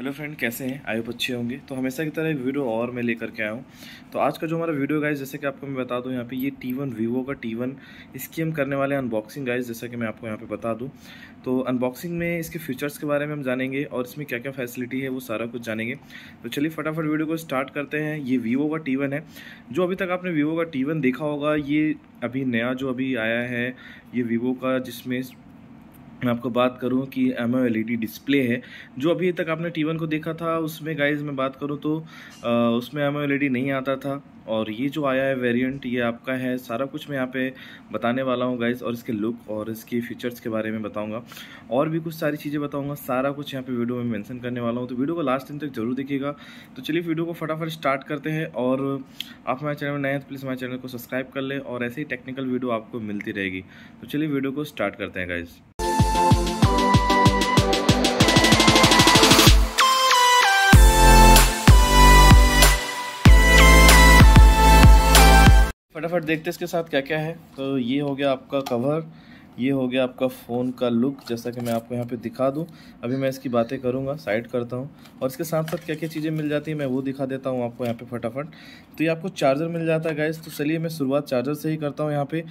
hello friend कैसे हैं आयो अच्छे होंगे तो हमेशा की तरह एक वीडियो और मैं लेकर के आया हूँ तो आज का जो हमारा वीडियो गाइज जैसे कि आपको मैं बता दूँ यहाँ पे ये टी वन वीवो का टी वन इसकी हम करने वाले अनबॉक्सिंग गाइज जैसा कि मैं आपको यहाँ पे बता दूँ तो अनबॉक्सिंग में इसके फीचर्स के बारे में हम जानेंगे और इसमें क्या क्या फैसिलिटी है वो सारा कुछ जानेंगे तो चलिए फटाफट वीडियो को स्टार्ट करते हैं ये वीवो का टी है जो अभी तक आपने वीवो का टी देखा होगा ये अभी नया जो अभी आया है ये वीवो का जिसमें मैं आपको बात करूं कि एम एल ई डिस्प्ले है जो अभी तक आपने टी वन को देखा था उसमें गाइज मैं बात करूं तो आ, उसमें एम एल e नहीं आता था और ये जो आया है वेरिएंट ये आपका है सारा कुछ मैं यहाँ पे बताने वाला हूँ गाइज और इसके लुक और इसके फीचर्स के बारे में बताऊँगा और भी कुछ सारी चीज़ें बताऊँगा सारा कुछ यहाँ पर वीडियो में मैंसन करने वाला हूँ तो वीडियो को लास्ट टाइम तक जरूर देखिएगा तो चलिए वीडियो को फटाफट स्टार्ट करते हैं और आप हमारे चैनल में नए हैं तो प्लीज़ हमारे चैनल को सब्सक्राइब कर लें और ऐसे ही टेक्निकल वीडियो आपको मिलती रहेगी तो चलिए वीडियो को स्टार्ट करते हैं गाइज़ फटाफट देखते हैं इसके साथ क्या क्या है तो ये हो गया आपका कवर ये हो गया आपका फ़ोन का लुक जैसा कि मैं आपको यहाँ पे दिखा दूँ अभी मैं इसकी बातें करूँगा साइड करता हूँ और इसके साथ साथ क्या क्या चीज़ें मिल जाती हैं मैं वो दिखा देता हूँ आपको यहाँ पे फटाफट तो ये आपको चार्जर मिल जाता है गाइज़ तो चलिए मैं शुरुआत चार्जर से ही करता हूँ यहाँ पर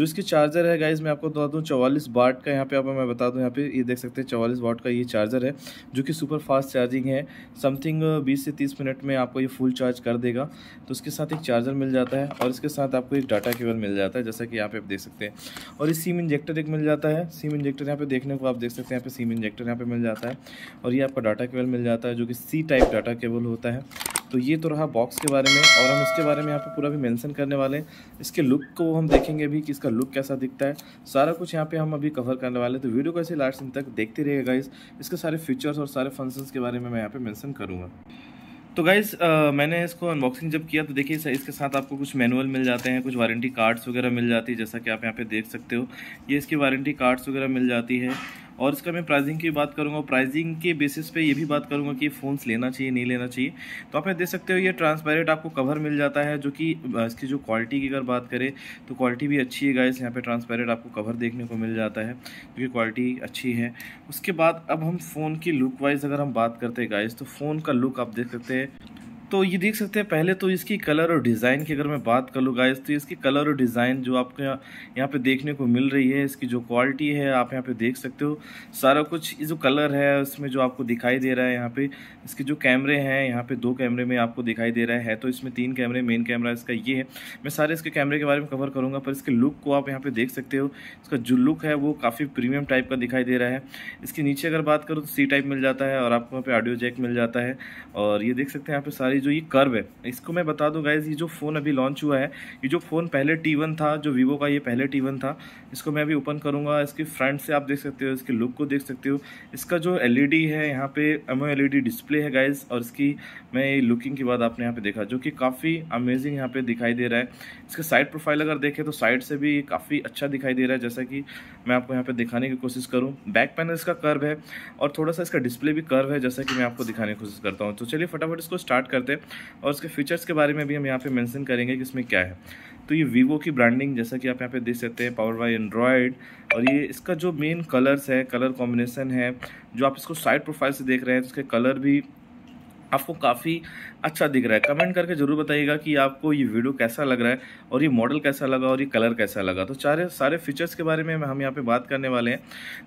जो इसकी चार्जर है गाइज़ मैं आपको बता दूँ चौवालीस बाट का यहाँ पर आप मैं बता दूँ यहाँ पे ये देख सकते हैं चौवालीस बाट का ये चार्जर है जो कि सुपर फास्ट चार्जिंग है समथिंग बीस से तीस मिनट में आपको ये फुल चार्ज कर देगा तो उसके साथ एक चार्जर मिल जाता है और इसके साथ आपको एक डाटा केबल मिल जाता है जैसा कि यहाँ पे आप देख सकते हैं और इस सिम इंजेक्टर इंजेक्टर एक मिल जाता है सीम इंजेक्टर यहाँ पे देखने को आप देख सकते हैं यहाँ पे सीम इंजेक्टर यहाँ पे मिल जाता है और ये आपका डाटा केबल मिल जाता है जो कि सी टाइप डाटा केबल होता है तो ये तो रहा बॉक्स के बारे में और हम इसके बारे में यहाँ पे पूरा भी मेंशन करने वाले हैं इसके लुक को हम देखेंगे भी कि इसका लुक कैसा दिखता है सारा कुछ यहाँ पे हम अभी कवर करने वाले हैं तो वीडियो को ऐसे लास्ट दिन तक देखते रहिएगा इस इसके सारे फीचर्स और सारे फंक्शंस के बारे में मैं यहाँ पे मेंशन करूँगा तो गाइज़ मैंने इसको अनबॉक्सिंग जब किया तो देखिए इसके साथ आपको कुछ मैनुअल मिल जाते हैं कुछ वारंटी कार्ड्स वगैरह मिल जाती है जैसा कि आप यहाँ पे देख सकते हो ये इसकी वारंटी कार्ड्स वगैरह मिल जाती है और इसका मैं प्राइसिंग की बात करूँगा प्राइसिंग के बेसिस पे ये भी बात करूँगा कि फ़ोन्स लेना चाहिए नहीं लेना चाहिए तो आप देख सकते हो ये ट्रांसपेरेंट आपको कवर मिल जाता है जो कि इसकी जो क्वालिटी की अगर बात करें तो क्वालिटी भी अच्छी है गाइस यहाँ पर ट्रांसपेरेंट आपको कवर देखने को मिल जाता है जो कि क्वालिटी अच्छी है उसके बाद अब हम फ़ोन की लुक वाइज अगर हम बात करते हैं गाइस तो फ़ोन का लुक आप देख सकते हैं तो ये देख सकते हैं पहले तो इसकी कलर और डिज़ाइन की अगर मैं बात कर लूँ गाइस तो इसकी कलर और डिज़ाइन जो आपको यहाँ पे देखने को मिल रही है इसकी जो क्वालिटी है आप यहाँ पे देख सकते हो सारा कुछ ये जो कलर है उसमें जो आपको दिखाई दे रहा है यहाँ पे इसके जो कैमरे हैं यहाँ पे दो कैमरे में आपको दिखाई दे रहा है तो इसमें तीन कैमरे मेन कैमरा इसका ये है मैं सारे इसके कैमरे के बारे में कवर करूँगा पर इसके लुक को आप यहाँ पर देख सकते हो इसका जो लुक है वो काफ़ी प्रीमियम टाइप का दिखाई दे रहा है इसके नीचे अगर बात करूँ तो सी टाइप मिल जाता है और आपको यहाँ पर ऑडियो जैक मिल जाता है और ये देख सकते हैं यहाँ पर सारी ये जो ये कर्व है इसको मैं बता दूँ गाइज ये जो फ़ोन अभी लॉन्च हुआ है ये जो फ़ोन पहले T1 था जो वीवो का ये पहले T1 था इसको मैं अभी ओपन करूँगा इसके फ्रंट से आप देख सकते हो इसके लुक को देख सकते हो इसका जो एल e है यहाँ पे एम एल डिस्प्ले है गाइज और इसकी मैं लुकिंग के बाद आपने यहाँ पर देखा जो कि काफ़ी अमेजिंग यहाँ पर दिखाई दे रहा है इसके साइड प्रोफाइल अगर देखें तो साइड से भी काफ़ी अच्छा दिखाई दे रहा है जैसा कि मैं आपको यहाँ पर दिखाने की कोशिश करूँ बैक पैनल इसका कर्व है और थोड़ा सा इसका डिस्प्ले भी कर्व है जैसा कि मैं आपको दिखाने की कोशिश करता हूँ तो चलिए फटाफट इसको स्टार्ट करते करते हैं और उसके फीचर्स के बारे में भी हम यहाँ पे मेंशन करेंगे कि इसमें क्या है तो ये वीवो की ब्रांडिंग जैसा कि आप यहाँ पे देख सकते हैं पावर बाई एंड्रॉयड और ये इसका जो मेन कलर्स है कलर कॉम्बिनेसन है जो आप इसको साइड प्रोफाइल से देख रहे हैं तो उसके कलर भी आपको काफ़ी अच्छा दिख रहा है कमेंट करके ज़रूर बताइएगा कि आपको ये वीडियो कैसा लग रहा है और ये मॉडल कैसा लगा और ये कलर कैसा लगा तो सारे सारे फीचर्स के बारे में हम यहाँ पे बात करने वाले हैं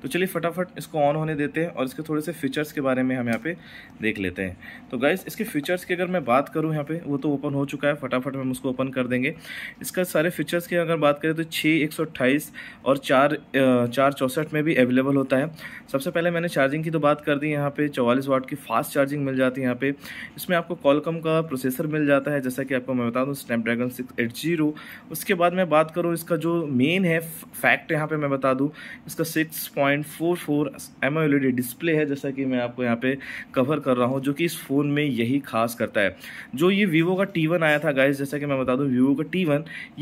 तो चलिए फटाफट इसको ऑन होने देते हैं और इसके थोड़े से फीचर्स के बारे में हम यहाँ पे देख लेते हैं तो गाइज इसके फीचर्स की अगर मैं बात करूँ यहाँ पे वो तो ओपन हो चुका है फटाफट हम उसको ओपन कर देंगे इसका सारे फीचर्स की अगर बात करें तो छः एक और चार चार चौसठ में भी अवेलेबल होता है सबसे पहले मैंने चार्जिंग की तो बात कर दी यहाँ पे चौवालीस वाट की फास्ट चार्जिंग मिल जाती है यहाँ पे इसमें आपको कॉल क्वालकम का प्रोसेसर मिल जाता है जैसा कि आपको मैं बता दूँ स्नैपड्रैगन सिक्स एट जीरो उसके बाद मैं बात करूँ इसका जो मेन है फैक्ट यहाँ पे मैं बता दूँ इसका six point four four AMOLED display है जैसा कि मैं आपको यहाँ पे कवर कर रहा हूँ जो कि इस फ़ोन में यही खास करता है जो ये वीवो का टी आया था गाइज जैसा कि मैं बता दूँ वीवो का टी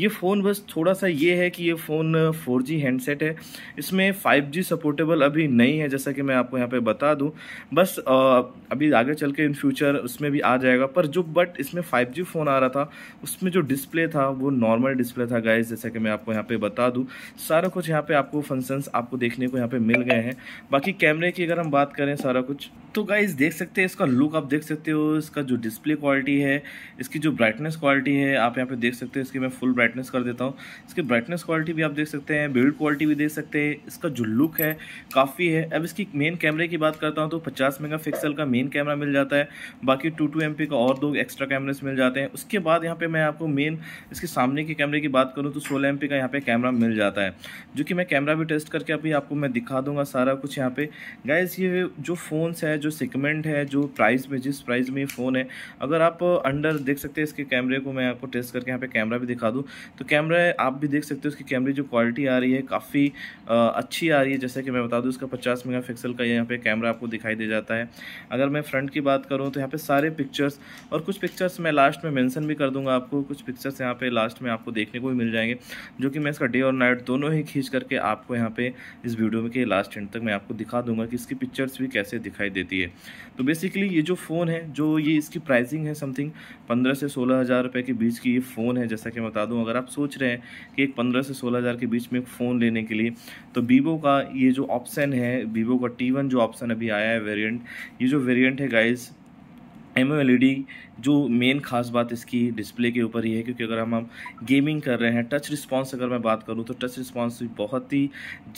ये फ़ोन बस थोड़ा सा ये है कि ये फ़ोन फोर हैंडसेट है इसमें फाइव सपोर्टेबल अभी नहीं है जैसा कि मैं आपको यहाँ पर बता दूँ बस अभी आगे चल के इन फ्यूचर उसमें भी आ जाएगा पर जो बट इसमें 5G फ़ोन आ रहा था उसमें जो डिस्प्ले था वो नॉर्मल डिस्प्ले था गाइज जैसा कि मैं आपको यहाँ पे बता दूँ सारा कुछ यहाँ पे आपको फंक्शंस आपको देखने को यहाँ पे मिल गए हैं बाकी कैमरे की अगर हम बात करें सारा कुछ तो गाइज देख सकते हैं इसका लुक आप देख सकते हो इसका जो डिस्प्ले क्वालिटी है इसकी जो ब्राइटनेस क्वालिटी है आप यहाँ पे देख सकते हो इसकी मैं फुल ब्राइटनेस कर देता हूँ इसकी ब्राइटनेस क्वालिटी भी आप देख सकते हैं बिल्ड क्वालिटी भी देख सकते हैं इसका जो लुक है काफ़ी है अब इसकी मेन कैमरे की बात करता हूँ तो पचास मेगा का मेन कैमरा मिल जाता है बाकी टू टू एम का और दो एक्स्ट्रा कैमरेज मिल जाते हैं उसके बाद यहाँ पे मैं आपको मेन इसके सामने के कैमरे की बात करूँ तो सोलह एम का यहाँ पे कैमरा मिल जाता है जो कि मैं कैमरा भी टेस्ट करके अभी आपको मैं दिखा दूंगा सारा कुछ यहाँ पे गैस ये जो फ़ोन्स है जो सेगमेंट है जो प्राइस में जिस प्राइस में ये फ़ोन है अगर आप अंडर देख सकते हैं इसके कैमरे को मैं आपको टेस्ट करके यहाँ पे कैमरा भी दिखा दूँ तो कैमरा आप भी देख सकते हो उसकी कैमरे जो क्वालिटी आ रही है काफ़ी अच्छी आ रही है जैसे कि मैं बता दूँ इसका पचास मेगा का यहाँ पे कैमरा आपको दिखाई दे जाता है अगर मैं फ्रंट की बात करूँ तो यहाँ पे सारे पिक्चर्स और कुछ पिक्चर्स मैं लास्ट में मेंशन भी कर दूंगा आपको कुछ पिक्चर्स यहाँ पे लास्ट में आपको देखने को भी मिल जाएंगे जो कि मैं इसका डे और नाइट दोनों ही खींच करके आपको यहाँ पे इस वीडियो में के लास्ट एंड तक मैं आपको दिखा दूंगा कि इसकी पिक्चर्स भी कैसे दिखाई देती है तो बेसिकली ये जो फ़ोन है जो ये इसकी प्राइसिंग है समथिंग पंद्रह से सोलह हज़ार रुपये के बीच की ये फ़ोन है जैसा कि मैं बता दूँ अगर आप सोच रहे हैं कि एक पंद्रह से सोलह हज़ार के बीच में एक फ़ोन लेने के लिए तो वीवो का ये जो ऑप्शन है वीवो का टी जो ऑप्शन अभी आया है वेरियंट ये जो वेरियंट है गाइज़ एम e जो मेन खास बात इसकी डिस्प्ले के ऊपर ही है क्योंकि अगर हम हम गेमिंग कर रहे हैं टच रिस्पांस अगर मैं बात करूं तो टच रिस्पांस भी बहुत ही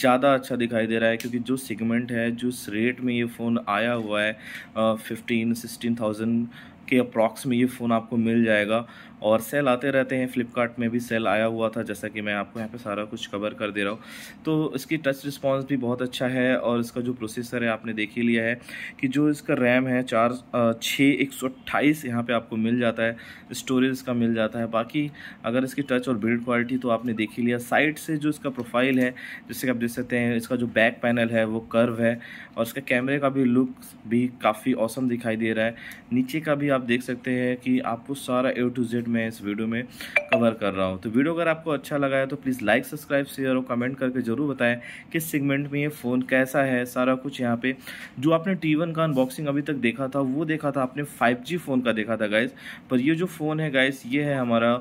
ज़्यादा अच्छा दिखाई दे रहा है क्योंकि जो सेगमेंट है जिस रेट में ये फ़ोन आया हुआ है फिफ्टीन सिक्सटीन थाउजेंड के अप्रॉक्स में ये फ़ोन आपको मिल जाएगा और सेल आते रहते हैं फ्लिपकार्ट में भी सेल आया हुआ था जैसा कि मैं आपको यहाँ पे सारा कुछ कवर कर दे रहा हूँ तो इसकी टच रिस्पॉन्स भी बहुत अच्छा है और इसका जो प्रोसेसर है आपने देख ही लिया है कि जो इसका रैम है चार छः एक सौ अट्ठाईस यहाँ पर आपको मिल जाता है स्टोरेज इसका मिल जाता है बाकी अगर इसकी टच और बिल्ड क्वालिटी तो आपने देख ही लिया साइड से जो इसका प्रोफाइल है जैसे कि आप देख सकते हैं इसका जो बैक पैनल है वो कर्व है और इसका कैमरे का भी लुक भी काफ़ी औसम दिखाई दे रहा है नीचे का भी आप देख सकते हैं कि आपको सारा ए टू जेड मैं इस वीडियो में कवर कर रहा हूँ तो वीडियो अगर आपको अच्छा लगा है तो प्लीज़ लाइक सब्सक्राइब शेयर और कमेंट करके ज़रूर बताएं किस सेगमेंट में ये फ़ोन कैसा है सारा कुछ यहाँ पे जो आपने टी का अनबॉक्सिंग अभी तक देखा था वो देखा था आपने फाइव फ़ोन का देखा था गाइज़ पर ये जो फ़ोन है गाइज़ ये है हमारा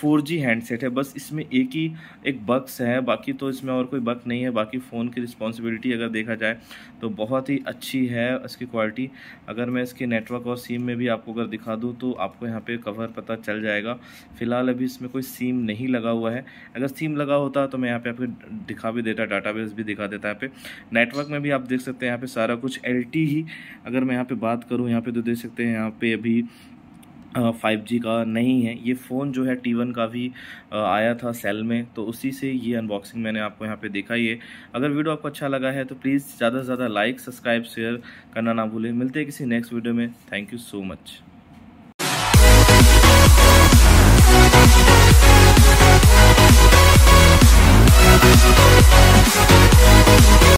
फोर जी हैंडसेट है बस इसमें एक ही एक बक्स है बाकी तो इसमें और कोई बक नहीं है बाकी फ़ोन की रिस्पॉन्सिबिलिटी अगर देखा जाए तो बहुत ही अच्छी है इसकी क्वालिटी अगर मैं इसके नेटवर्क और सिम में भी आपको अगर दिखा दूँ तो आपको यहाँ पे कवर पता चल जाएगा फ़िलहाल अभी इसमें कोई सिम नहीं लगा हुआ है अगर सिम लगा होता तो मैं यहाँ पर आपको दिखा भी देता डाटा भी दिखा देता यहाँ पे नेटवर्क में भी आप देख सकते हैं यहाँ पर सारा कुछ एल ही अगर मैं यहाँ पर बात करूँ यहाँ पर तो देख सकते हैं यहाँ पर अभी फाइव जी का नहीं है ये फ़ोन जो है टी वन का भी आया था सेल में तो उसी से ये अनबॉक्सिंग मैंने आपको यहाँ पे देखा ये अगर वीडियो आपको अच्छा लगा है तो प्लीज़ ज़्यादा से ज़्यादा लाइक सब्सक्राइब शेयर करना ना भूलें मिलते हैं किसी नेक्स्ट वीडियो में थैंक यू सो मच